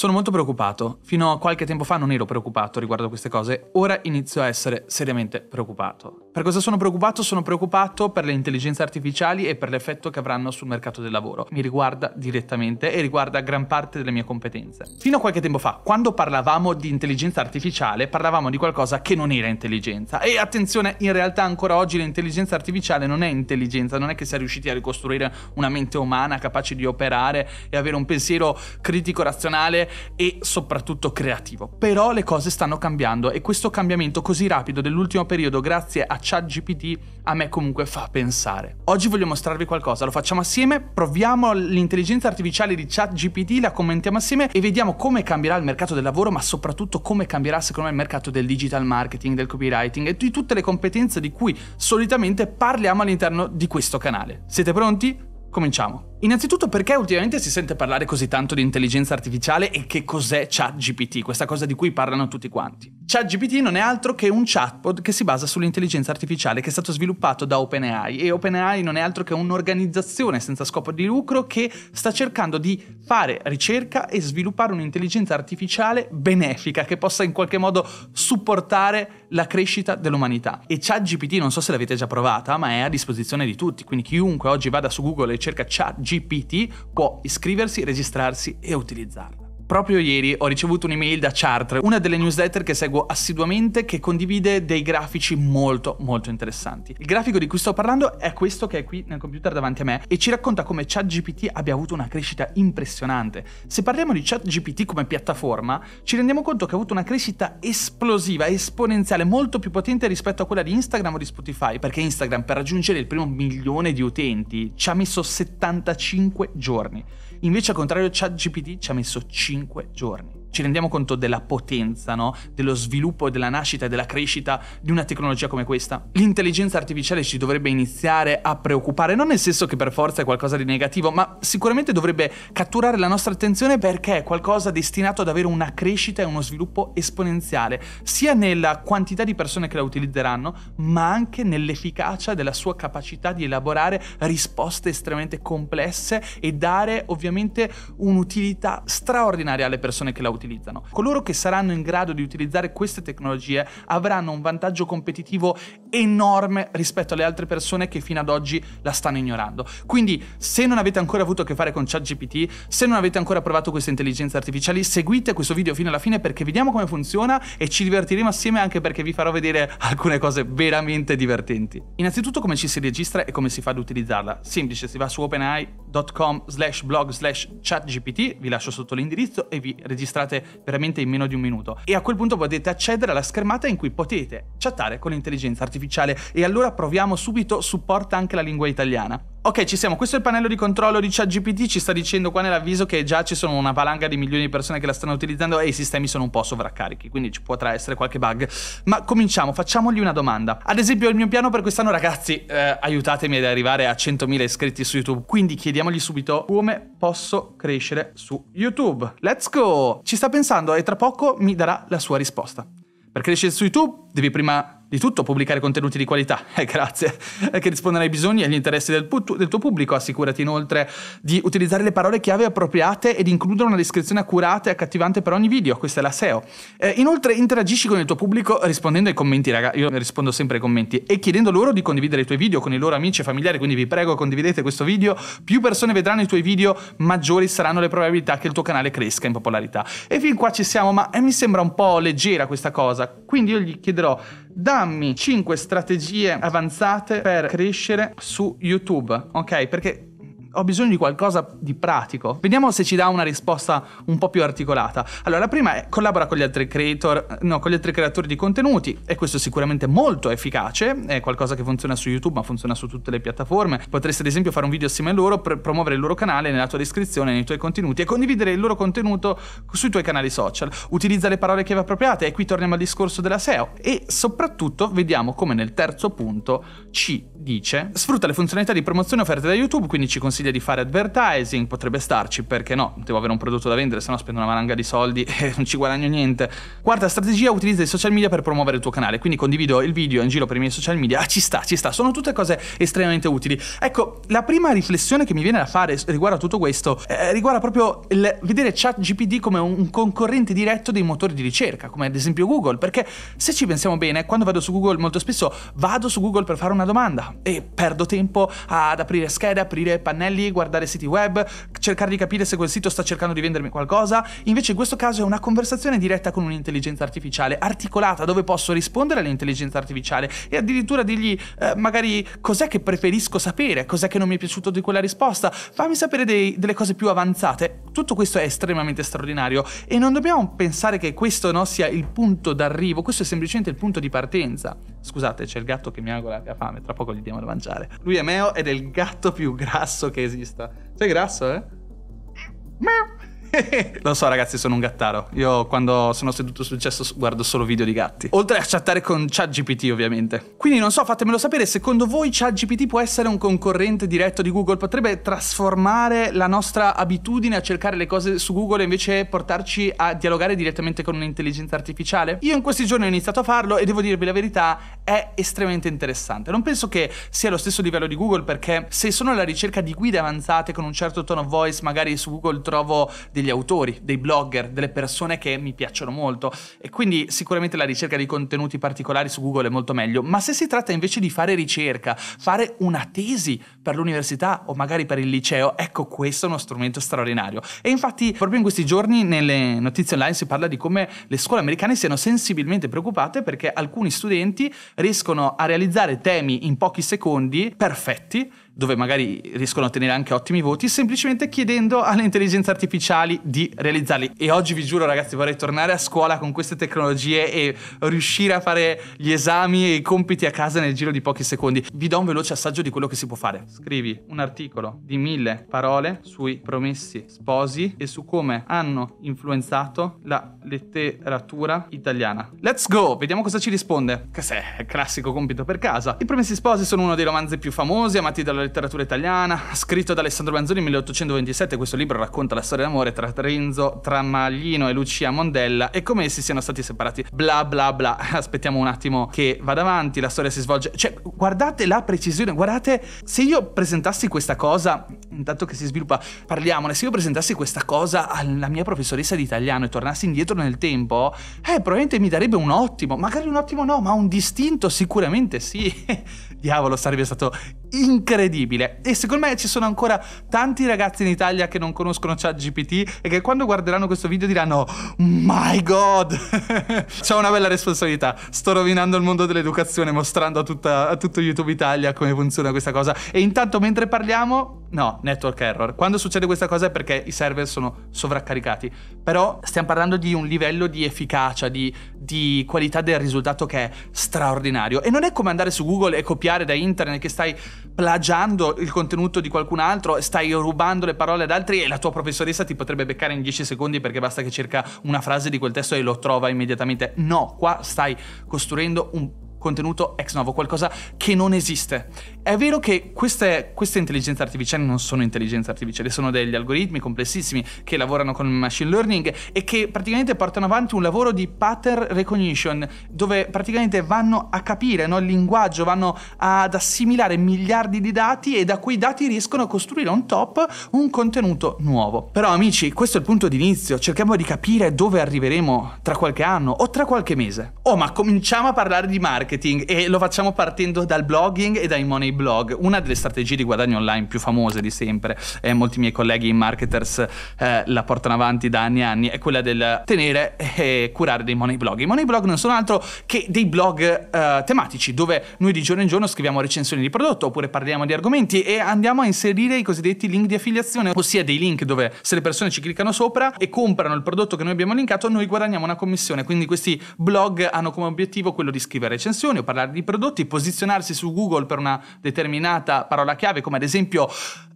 Sono molto preoccupato. Fino a qualche tempo fa non ero preoccupato riguardo a queste cose, ora inizio a essere seriamente preoccupato. Per cosa sono preoccupato? Sono preoccupato per le intelligenze artificiali e per l'effetto che avranno sul mercato del lavoro. Mi riguarda direttamente e riguarda gran parte delle mie competenze. Fino a qualche tempo fa, quando parlavamo di intelligenza artificiale, parlavamo di qualcosa che non era intelligenza. E attenzione, in realtà ancora oggi l'intelligenza artificiale non è intelligenza, non è che sia riusciti a ricostruire una mente umana capace di operare e avere un pensiero critico razionale e soprattutto creativo. Però le cose stanno cambiando e questo cambiamento così rapido dell'ultimo periodo grazie a ChatGPT a me comunque fa pensare. Oggi voglio mostrarvi qualcosa, lo facciamo assieme, proviamo l'intelligenza artificiale di ChatGPT, la commentiamo assieme e vediamo come cambierà il mercato del lavoro, ma soprattutto come cambierà secondo me il mercato del digital marketing, del copywriting e di tutte le competenze di cui solitamente parliamo all'interno di questo canale. Siete pronti? Cominciamo! Innanzitutto perché ultimamente si sente parlare così tanto di intelligenza artificiale e che cos'è ChatGPT, questa cosa di cui parlano tutti quanti. ChatGPT non è altro che un chatbot che si basa sull'intelligenza artificiale che è stato sviluppato da OpenAI e OpenAI non è altro che un'organizzazione senza scopo di lucro che sta cercando di fare ricerca e sviluppare un'intelligenza artificiale benefica che possa in qualche modo supportare la crescita dell'umanità. E ChatGPT non so se l'avete già provata, ma è a disposizione di tutti, quindi chiunque oggi vada su Google e cerca ChatGPT GPT può iscriversi, registrarsi e utilizzarlo. Proprio ieri ho ricevuto un'email da Chartres, una delle newsletter che seguo assiduamente, che condivide dei grafici molto molto interessanti. Il grafico di cui sto parlando è questo che è qui nel computer davanti a me e ci racconta come ChatGPT abbia avuto una crescita impressionante. Se parliamo di ChatGPT come piattaforma, ci rendiamo conto che ha avuto una crescita esplosiva, esponenziale, molto più potente rispetto a quella di Instagram o di Spotify, perché Instagram per raggiungere il primo milione di utenti ci ha messo 75 giorni. Invece al contrario ChatGPT ci ha messo 5 giorni ci rendiamo conto della potenza, no? dello sviluppo, della nascita e della crescita di una tecnologia come questa? L'intelligenza artificiale ci dovrebbe iniziare a preoccupare, non nel senso che per forza è qualcosa di negativo, ma sicuramente dovrebbe catturare la nostra attenzione perché è qualcosa destinato ad avere una crescita e uno sviluppo esponenziale, sia nella quantità di persone che la utilizzeranno, ma anche nell'efficacia della sua capacità di elaborare risposte estremamente complesse e dare ovviamente un'utilità straordinaria alle persone che la utilizzano utilizzano. Coloro che saranno in grado di utilizzare queste tecnologie avranno un vantaggio competitivo enorme rispetto alle altre persone che fino ad oggi la stanno ignorando. Quindi se non avete ancora avuto a che fare con ChatGPT, se non avete ancora provato queste intelligenze artificiali, seguite questo video fino alla fine perché vediamo come funziona e ci divertiremo assieme anche perché vi farò vedere alcune cose veramente divertenti. Innanzitutto come ci si registra e come si fa ad utilizzarla. Semplice, si va su openai.com slash blog slash chatgpt, vi lascio sotto l'indirizzo e vi registrate create veramente in meno di un minuto. E a quel punto potete accedere alla schermata in cui potete chattare con l'intelligenza artificiale e allora proviamo subito supporta anche la lingua italiana. Ok, ci siamo. Questo è il pannello di controllo di ChatGPT. Ci sta dicendo qua nell'avviso che già ci sono una valanga di milioni di persone che la stanno utilizzando e i sistemi sono un po' sovraccarichi, quindi ci potrà essere qualche bug. Ma cominciamo, facciamogli una domanda. Ad esempio, il mio piano per quest'anno, ragazzi, eh, aiutatemi ad arrivare a 100.000 iscritti su YouTube. Quindi chiediamogli subito come posso crescere su YouTube. Let's go! Ci sta pensando e tra poco mi darà la sua risposta. Per crescere su YouTube devi prima di tutto pubblicare contenuti di qualità, eh, grazie, eh, che rispondano ai bisogni e agli interessi del, pu- del, tuo pubblico. Assicurati inoltre di utilizzare le parole chiave appropriate ed includere una descrizione accurata e accattivante per ogni video, questa è la SEO. Eh, inoltre interagisci con il tuo pubblico rispondendo ai commenti, raga, io rispondo sempre ai commenti, e chiedendo loro di condividere i tuoi video con i loro amici e familiari, quindi vi prego condividete questo video, più persone vedranno i tuoi video, maggiori saranno le probabilità che il tuo canale cresca in popolarità. E fin qua ci siamo, ma eh, mi sembra un po' leggera questa cosa, quindi io gli chiederò dammi 5 strategie avanzate per crescere su YouTube, ok? Perché ho bisogno di qualcosa di pratico. Vediamo se ci dà una risposta un po' più articolata. Allora, la prima è collabora con gli altri creator, no, con gli altri creatori di contenuti e questo è sicuramente molto efficace, è qualcosa che funziona su YouTube, ma funziona su tutte le piattaforme. Potresti ad esempio fare un video assieme a loro, per promuovere il loro canale nella tua descrizione, nei tuoi contenuti e condividere il loro contenuto sui tuoi canali social. Utilizza le parole chiave appropriate e qui torniamo al discorso della SEO e soprattutto vediamo come nel terzo punto ci dice sfrutta le funzionalità di promozione offerte da YouTube, quindi ci consiglia consiglia di fare advertising, potrebbe starci, perché no? Devo avere un prodotto da vendere, se no spendo una valanga di soldi e non ci guadagno niente. Quarta strategia, utilizza i social media per promuovere il tuo canale, quindi condivido il video in giro per i miei social media, ah, ci sta, ci sta, sono tutte cose estremamente utili. Ecco, la prima riflessione che mi viene da fare riguardo a tutto questo eh, riguarda proprio il vedere ChatGPD come un concorrente diretto dei motori di ricerca, come ad esempio Google, perché se ci pensiamo bene, quando vado su Google molto spesso vado su Google per fare una domanda e perdo tempo ad aprire schede, aprire pannelli pannelli, guardare siti web, cercare di capire se quel sito sta cercando di vendermi qualcosa. Invece in questo caso è una conversazione diretta con un'intelligenza artificiale, articolata, dove posso rispondere all'intelligenza artificiale e addirittura dirgli eh, magari cos'è che preferisco sapere, cos'è che non mi è piaciuto di quella risposta, fammi sapere dei, delle cose più avanzate tutto questo è estremamente straordinario e non dobbiamo pensare che questo no, sia il punto d'arrivo, questo è semplicemente il punto di partenza. Scusate, c'è il gatto che mi agola che ha fame, tra poco gli diamo da mangiare. Lui è Meo ed è il gatto più grasso che esista. Sei grasso, eh? Meo! Lo so ragazzi, sono un gattaro. Io quando sono seduto sul cesso guardo solo video di gatti. Oltre a chattare con ChatGPT ovviamente. Quindi non so, fatemelo sapere, secondo voi ChatGPT può essere un concorrente diretto di Google? Potrebbe trasformare la nostra abitudine a cercare le cose su Google e invece portarci a dialogare direttamente con un'intelligenza artificiale? Io in questi giorni ho iniziato a farlo e devo dirvi la verità, è estremamente interessante. Non penso che sia allo stesso livello di Google perché se sono alla ricerca di guide avanzate con un certo tono voice, magari su Google trovo dei degli autori, dei blogger, delle persone che mi piacciono molto e quindi sicuramente la ricerca di contenuti particolari su Google è molto meglio, ma se si tratta invece di fare ricerca, fare una tesi per l'università o magari per il liceo, ecco questo è uno strumento straordinario. E infatti proprio in questi giorni nelle notizie online si parla di come le scuole americane siano sensibilmente preoccupate perché alcuni studenti riescono a realizzare temi in pochi secondi perfetti dove magari riescono a ottenere anche ottimi voti, semplicemente chiedendo alle intelligenze artificiali di realizzarli. E oggi vi giuro ragazzi vorrei tornare a scuola con queste tecnologie e riuscire a fare gli esami e i compiti a casa nel giro di pochi secondi. Vi do un veloce assaggio di quello che si può fare. Scrivi un articolo di mille parole sui promessi sposi e su come hanno influenzato la letteratura italiana. Let's go! Vediamo cosa ci risponde. è il Classico compito per casa. I promessi sposi sono uno dei romanzi più famosi, amati dalla della letteratura italiana, scritto da Alessandro Manzoni nel 1827, questo libro racconta la storia d'amore tra Renzo Tramaglino e Lucia Mondella e come essi siano stati separati. Bla bla bla, aspettiamo un attimo che vada avanti, la storia si svolge... Cioè, guardate la precisione, guardate, se io presentassi questa cosa, intanto che si sviluppa, parliamone, se io presentassi questa cosa alla mia professoressa di italiano e tornassi indietro nel tempo, eh, probabilmente mi darebbe un ottimo, magari un ottimo no, ma un distinto sicuramente sì. Diavolo, sarebbe stato incredibile e secondo me ci sono ancora tanti ragazzi in Italia che non conoscono ChatGPT e che quando guarderanno questo video diranno my god c'è una bella responsabilità sto rovinando il mondo dell'educazione mostrando a, tutta, a tutto YouTube Italia come funziona questa cosa e intanto mentre parliamo No, network error. Quando succede questa cosa è perché i server sono sovraccaricati. Però stiamo parlando di un livello di efficacia, di, di, qualità del risultato che è straordinario. E non è come andare su Google e copiare da internet che stai plagiando il contenuto di qualcun altro, stai rubando le parole ad altri e la tua professoressa ti potrebbe beccare in 10 secondi perché basta che cerca una frase di quel testo e lo trova immediatamente. No, qua stai costruendo un contenuto ex novo, qualcosa che non esiste. È vero che queste, queste intelligenze artificiali non sono intelligenze artificiali, sono degli algoritmi complessissimi che lavorano con machine learning e che praticamente portano avanti un lavoro di pattern recognition, dove praticamente vanno a capire no, il linguaggio, vanno ad assimilare miliardi di dati e da quei dati riescono a costruire un top, un contenuto nuovo. Però amici, questo è il punto di inizio, cerchiamo di capire dove arriveremo tra qualche anno o tra qualche mese. Oh, ma cominciamo a parlare di marketing marketing e lo facciamo partendo dal blogging e dai money blog. Una delle strategie di guadagno online più famose di sempre, e eh, molti miei colleghi marketers eh, la portano avanti da anni e anni, è quella del tenere e curare dei money blog. I money blog non sono altro che dei blog eh, tematici dove noi di giorno in giorno scriviamo recensioni di prodotto oppure parliamo di argomenti e andiamo a inserire i cosiddetti link di affiliazione, ossia dei link dove se le persone ci cliccano sopra e comprano il prodotto che noi abbiamo linkato, noi guadagniamo una commissione. Quindi questi blog hanno come obiettivo quello di scrivere recensioni canzoni o parlare di prodotti, posizionarsi su Google per una determinata parola chiave, come ad esempio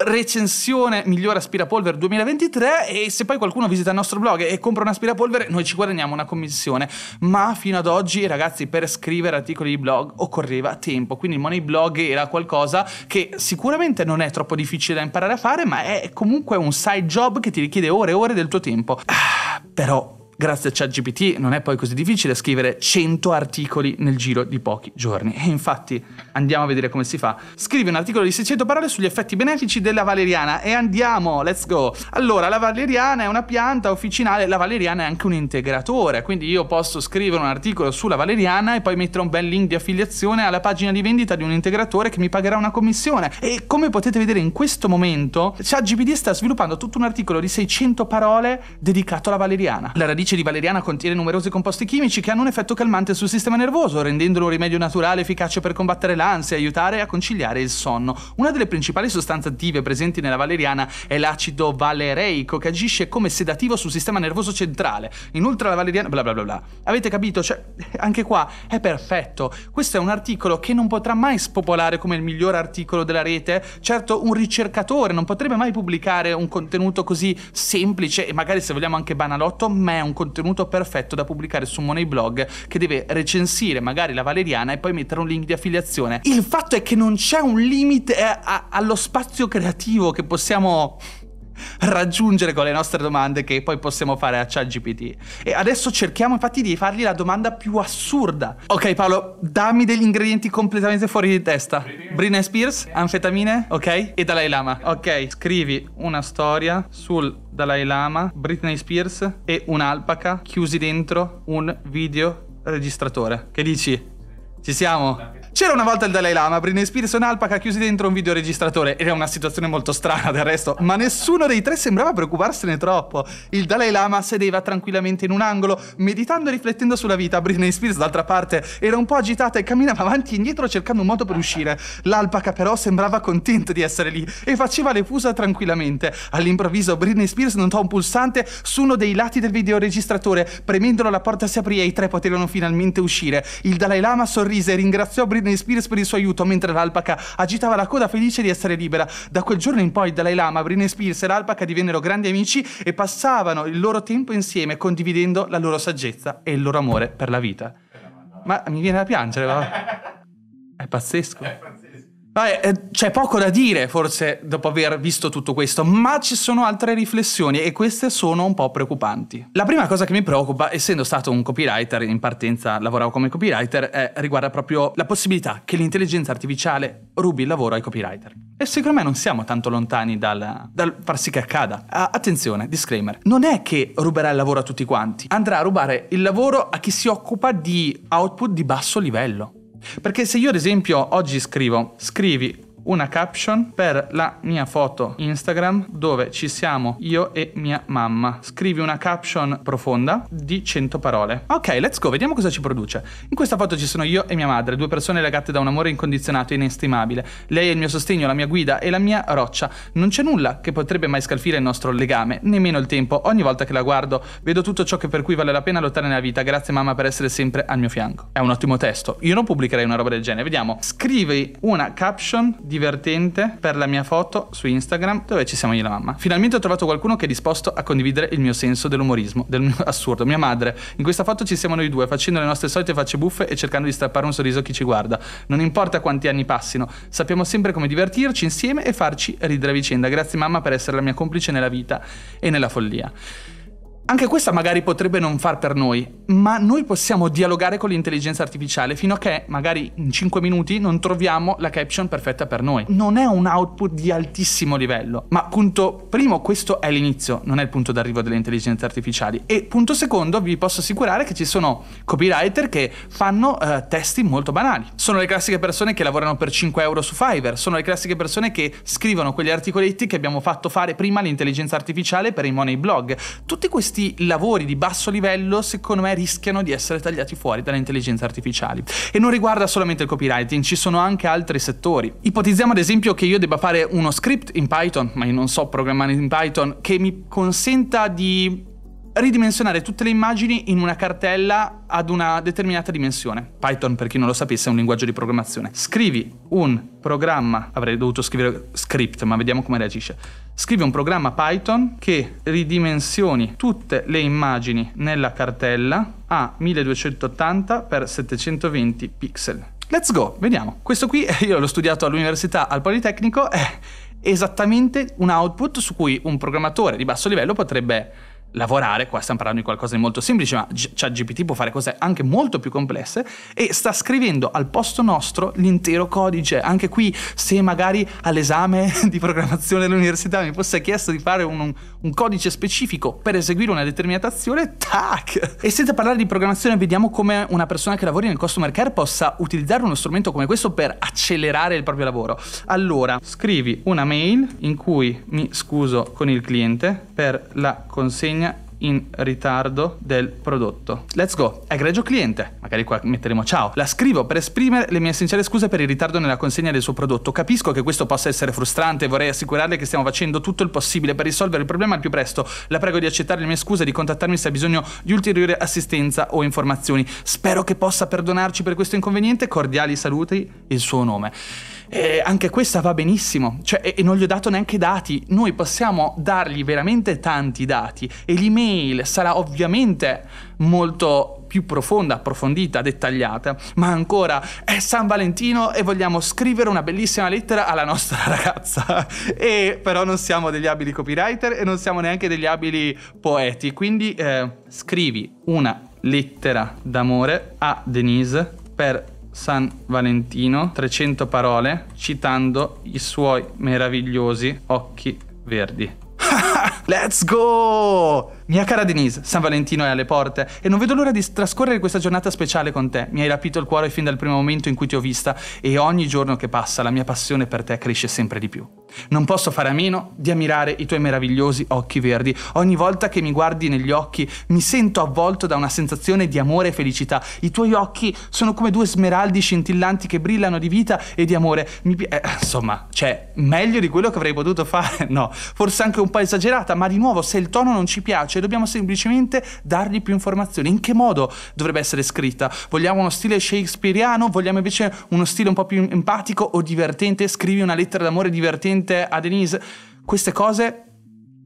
recensione miglior aspirapolvere 2023 e se poi qualcuno visita il nostro blog e compra un aspirapolvere noi ci guadagniamo una commissione ma fino ad oggi ragazzi per scrivere articoli di blog occorreva tempo quindi il money blog era qualcosa che sicuramente non è troppo difficile da imparare a fare ma è comunque un side job che ti richiede ore e ore del tuo tempo ah, però Grazie a ChatGPT non è poi così difficile scrivere 100 articoli nel giro di pochi giorni. E infatti andiamo a vedere come si fa. Scrivi un articolo di 600 parole sugli effetti benefici della valeriana e andiamo, let's go. Allora, la valeriana è una pianta officinale, la valeriana è anche un integratore, quindi io posso scrivere un articolo sulla valeriana e poi mettere un bel link di affiliazione alla pagina di vendita di un integratore che mi pagherà una commissione. E come potete vedere in questo momento, ChatGPT sta sviluppando tutto un articolo di 600 parole dedicato alla valeriana. La radice radici di valeriana contiene numerosi composti chimici che hanno un effetto calmante sul sistema nervoso, rendendolo un rimedio naturale efficace per combattere l'ansia e aiutare a conciliare il sonno. Una delle principali sostanze attive presenti nella valeriana è l'acido valereico che agisce come sedativo sul sistema nervoso centrale. Inoltre la valeriana... bla bla bla bla. Avete capito? Cioè, anche qua è perfetto. Questo è un articolo che non potrà mai spopolare come il miglior articolo della rete. Certo, un ricercatore non potrebbe mai pubblicare un contenuto così semplice e magari se vogliamo anche banalotto, ma è un contenuto perfetto da pubblicare su Moneyblog che deve recensire magari la Valeriana e poi mettere un link di affiliazione. Il fatto è che non c'è un limite a, eh, a, allo spazio creativo che possiamo raggiungere con le nostre domande che poi possiamo fare a ChatGPT. E adesso cerchiamo infatti di fargli la domanda più assurda. Ok Paolo, dammi degli ingredienti completamente fuori di testa. Britney Spears, anfetamine, ok? E Dalai Lama. Ok, scrivi una storia sul Dalai Lama, Britney Spears e un'alpaca chiusi dentro un video registratore. Che dici? Ci siamo? C'era una volta il Dalai Lama, Britney Spears e un'alpaca chiusi dentro un videoregistratore. Era una situazione molto strana del resto, ma nessuno dei tre sembrava preoccuparsene troppo. Il Dalai Lama sedeva tranquillamente in un angolo, meditando e riflettendo sulla vita. Britney Spears, d'altra parte, era un po' agitata e camminava avanti e indietro cercando un modo per uscire. L'alpaca, però, sembrava contenta di essere lì e faceva le fusa tranquillamente. All'improvviso, Britney Spears notò un pulsante su uno dei lati del videoregistratore. Premendolo la porta si aprì e i tre poterono finalmente uscire. Il Dalai Lama sorrise e ringraziò Britney Britney Spears per il suo aiuto mentre l'alpaca agitava la coda felice di essere libera. Da quel giorno in poi Dalai Lama, Britney Spears e l'alpaca divennero grandi amici e passavano il loro tempo insieme condividendo la loro saggezza e il loro amore per la vita. Ma mi viene da piangere, va? È pazzesco. Vabbè, eh, c'è poco da dire forse dopo aver visto tutto questo, ma ci sono altre riflessioni e queste sono un po' preoccupanti. La prima cosa che mi preoccupa, essendo stato un copywriter, in partenza lavoravo come copywriter, è, eh, riguarda proprio la possibilità che l'intelligenza artificiale rubi il lavoro ai copywriter. E secondo me non siamo tanto lontani dal, dal far sì che accada. Ah, attenzione, disclaimer, non è che ruberà il lavoro a tutti quanti, andrà a rubare il lavoro a chi si occupa di output di basso livello perché se io ad esempio oggi scrivo, scrivi una caption per la mia foto Instagram dove ci siamo io e mia mamma. Scrivi una caption profonda di 100 parole. Ok, let's go, vediamo cosa ci produce. In questa foto ci sono io e mia madre, due persone legate da un amore incondizionato e inestimabile. Lei è il mio sostegno, la mia guida e la mia roccia. Non c'è nulla che potrebbe mai scalfire il nostro legame, nemmeno il tempo. Ogni volta che la guardo vedo tutto ciò che per cui vale la pena lottare nella vita. Grazie mamma per essere sempre al mio fianco. È un ottimo testo. Io non pubblicherei una roba del genere. Vediamo. Scrivi una caption di divertente per la mia foto su Instagram dove ci siamo io e la mamma. Finalmente ho trovato qualcuno che è disposto a condividere il mio senso dell'umorismo, del mio assurdo. Mia madre. In questa foto ci siamo noi due, facendo le nostre solite facce buffe e cercando di strappare un sorriso a chi ci guarda. Non importa quanti anni passino, sappiamo sempre come divertirci insieme e farci ridere a vicenda. Grazie mamma per essere la mia complice nella vita e nella follia. Anche questa magari potrebbe non far per noi, ma noi possiamo dialogare con l'intelligenza artificiale fino a che magari in 5 minuti non troviamo la caption perfetta per noi. Non è un output di altissimo livello, ma punto primo questo è l'inizio, non è il punto d'arrivo delle intelligenze artificiali e punto secondo vi posso assicurare che ci sono copywriter che fanno eh, testi molto banali. Sono le classiche persone che lavorano per 5 euro su Fiverr, sono le classiche persone che scrivono quegli articoletti che abbiamo fatto fare prima l'intelligenza artificiale per i money blog. Tutti questi questi lavori di basso livello secondo me rischiano di essere tagliati fuori dalle intelligenze artificiali. E non riguarda solamente il copywriting, ci sono anche altri settori. Ipotizziamo ad esempio che io debba fare uno script in Python, ma io non so programmare in Python, che mi consenta di ridimensionare tutte le immagini in una cartella ad una determinata dimensione. Python, per chi non lo sapesse, è un linguaggio di programmazione. Scrivi un programma, avrei dovuto scrivere script, ma vediamo come reagisce scrive un programma Python che ridimensioni tutte le immagini nella cartella a 1280x720 pixel. Let's go, vediamo. Questo qui eh, io l'ho studiato all'università al Politecnico, è esattamente un output su cui un programmatore di basso livello potrebbe lavorare, qua stiamo parlando di qualcosa di molto semplice, ma ChatGPT può fare cose anche molto più complesse e sta scrivendo al posto nostro l'intero codice. Anche qui, se magari all'esame di programmazione dell'università mi fosse chiesto di fare un, un codice specifico per eseguire una determinata azione, tac! E senza parlare di programmazione, vediamo come una persona che lavori nel customer care possa utilizzare uno strumento come questo per accelerare il proprio lavoro. Allora, scrivi una mail in cui mi scuso con il cliente per la consegna in ritardo del prodotto. Let's go. Egregio cliente, magari qua metteremo ciao. La scrivo per esprimere le mie sincere scuse per il ritardo nella consegna del suo prodotto. Capisco che questo possa essere frustrante e vorrei assicurarle che stiamo facendo tutto il possibile per risolvere il problema al più presto. La prego di accettare le mie scuse e di contattarmi se ha bisogno di ulteriore assistenza o informazioni. Spero che possa perdonarci per questo inconveniente. Cordiali saluti, il suo nome eh, anche questa va benissimo, cioè, e, e, non gli ho dato neanche dati, noi possiamo dargli veramente tanti dati e l'email sarà ovviamente molto più profonda, approfondita, dettagliata, ma ancora è San Valentino e vogliamo scrivere una bellissima lettera alla nostra ragazza. e però non siamo degli abili copywriter e non siamo neanche degli abili poeti, quindi eh, scrivi una lettera d'amore a Denise per San Valentino 300 parole citando i suoi meravigliosi occhi verdi. Let's go! Mia cara Denise, San Valentino è alle porte e non vedo l'ora di trascorrere questa giornata speciale con te. Mi hai rapito il cuore fin dal primo momento in cui ti ho vista e ogni giorno che passa la mia passione per te cresce sempre di più. Non posso fare a meno di ammirare i tuoi meravigliosi occhi verdi. Ogni volta che mi guardi negli occhi mi sento avvolto da una sensazione di amore e felicità. I tuoi occhi sono come due smeraldi scintillanti che brillano di vita e di amore. Mi, eh, insomma, cioè, meglio di quello che avrei potuto fare, no, forse anche un po' esagerata, ma di nuovo se il tono non ci piace dobbiamo semplicemente dargli più informazioni. In che modo dovrebbe essere scritta? Vogliamo uno stile shakespeariano? Vogliamo invece uno stile un po' più empatico o divertente? Scrivi una lettera d'amore divertente? direttamente a Denise. Queste cose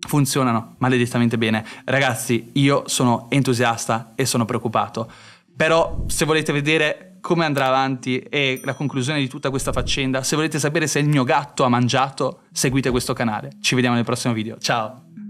funzionano maledettamente bene. Ragazzi, io sono entusiasta e sono preoccupato. Però se volete vedere come andrà avanti e la conclusione di tutta questa faccenda, se volete sapere se il mio gatto ha mangiato, seguite questo canale. Ci vediamo nel prossimo video. Ciao!